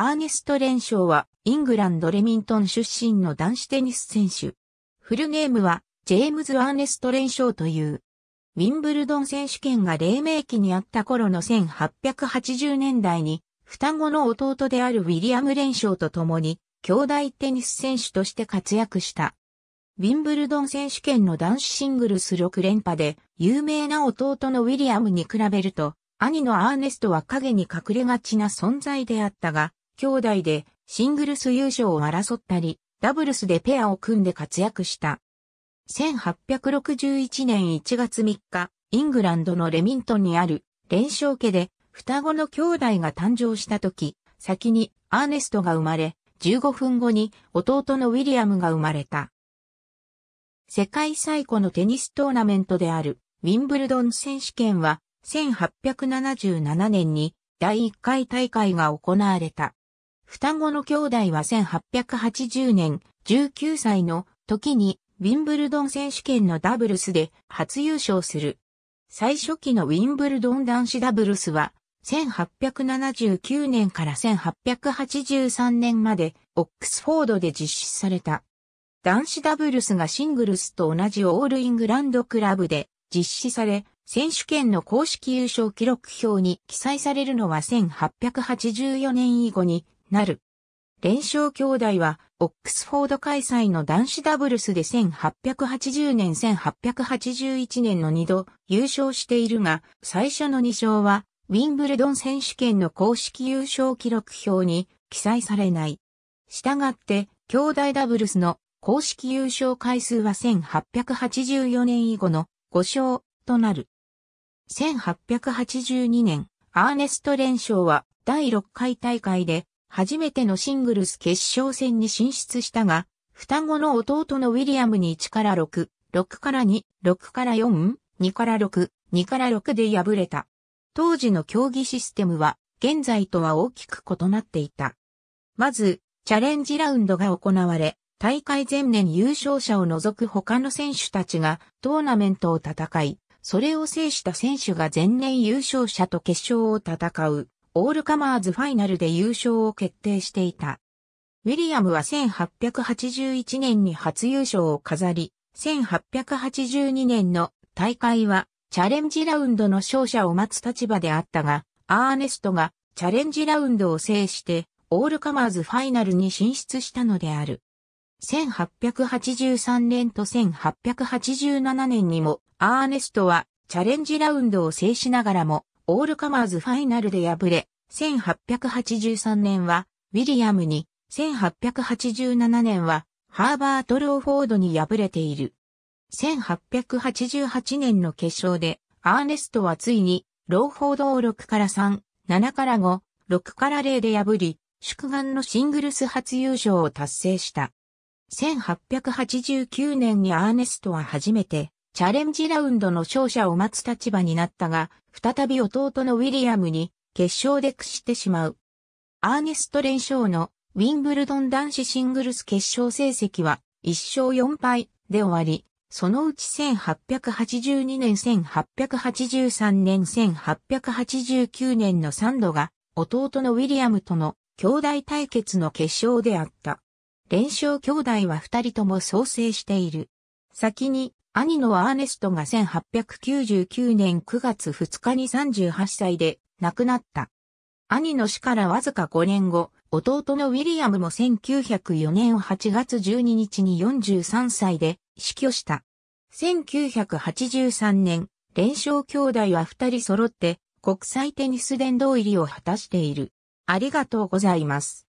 アーネスト・レンショーは、イングランド・レミントン出身の男子テニス選手。フルネームは、ジェームズ・アーネスト・レンショーという。ウィンブルドン選手権が黎明期にあった頃の1880年代に、双子の弟であるウィリアム・レンショーと共に、兄弟テニス選手として活躍した。ウィンブルドン選手権の男子シングルス6連覇で、有名な弟のウィリアムに比べると、兄のアーネストは影に隠れがちな存在であったが、兄弟でシングルス優勝を争ったり、ダブルスでペアを組んで活躍した。1861年1月3日、イングランドのレミントンにある連勝家で双子の兄弟が誕生した時、先にアーネストが生まれ、15分後に弟のウィリアムが生まれた。世界最古のテニストーナメントであるウィンブルドン選手権は1877年に第1回大会が行われた。双子の兄弟は1880年19歳の時にウィンブルドン選手権のダブルスで初優勝する。最初期のウィンブルドン男子ダブルスは1879年から1883年までオックスフォードで実施された。男子ダブルスがシングルスと同じオールイングランドクラブで実施され、選手権の公式優勝記録表に記載されるのは1884年以後になる。連勝兄弟は、オックスフォード開催の男子ダブルスで1880年1881年の2度優勝しているが、最初の2勝は、ウィンブルドン選手権の公式優勝記録表に記載されない。したがって、兄弟ダブルスの公式優勝回数は1884年以後の5勝となる。1882年、アーネスト連勝は第6回大会で初めてのシングルス決勝戦に進出したが、双子の弟のウィリアムに1から6、6から2、6から4、2から6、2から6で敗れた。当時の競技システムは、現在とは大きく異なっていた。まず、チャレンジラウンドが行われ、大会前年優勝者を除く他の選手たちがトーナメントを戦い、それを制した選手が前年優勝者と決勝を戦う。オールカマーズファイナルで優勝を決定していた。ウィリアムは1881年に初優勝を飾り、1882年の大会はチャレンジラウンドの勝者を待つ立場であったが、アーネストがチャレンジラウンドを制してオールカマーズファイナルに進出したのである。1883年と1887年にもアーネストはチャレンジラウンドを制しながらもオールカマーズファイナルで敗れ、1883年はウィリアムに、1887年はハーバート・ローフォードに敗れている。1888年の決勝で、アーネストはついに、ローフォードを6から3、7から5、6から0で破り、祝願のシングルス初優勝を達成した。1889年にアーネストは初めて、チャレンジラウンドの勝者を待つ立場になったが、再び弟のウィリアムに決勝で屈してしまう。アーネスト連勝のウィンブルドン男子シングルス決勝成績は1勝4敗で終わり、そのうち1882年1883年1889年の3度が弟のウィリアムとの兄弟対決の決勝であった。連勝兄弟は2人とも創生している。先に兄のアーネストが1899年9月2日に38歳で亡くなった。兄の死からわずか5年後、弟のウィリアムも1904年8月12日に43歳で死去した。1983年、連勝兄弟は2人揃って国際テニス殿堂入りを果たしている。ありがとうございます。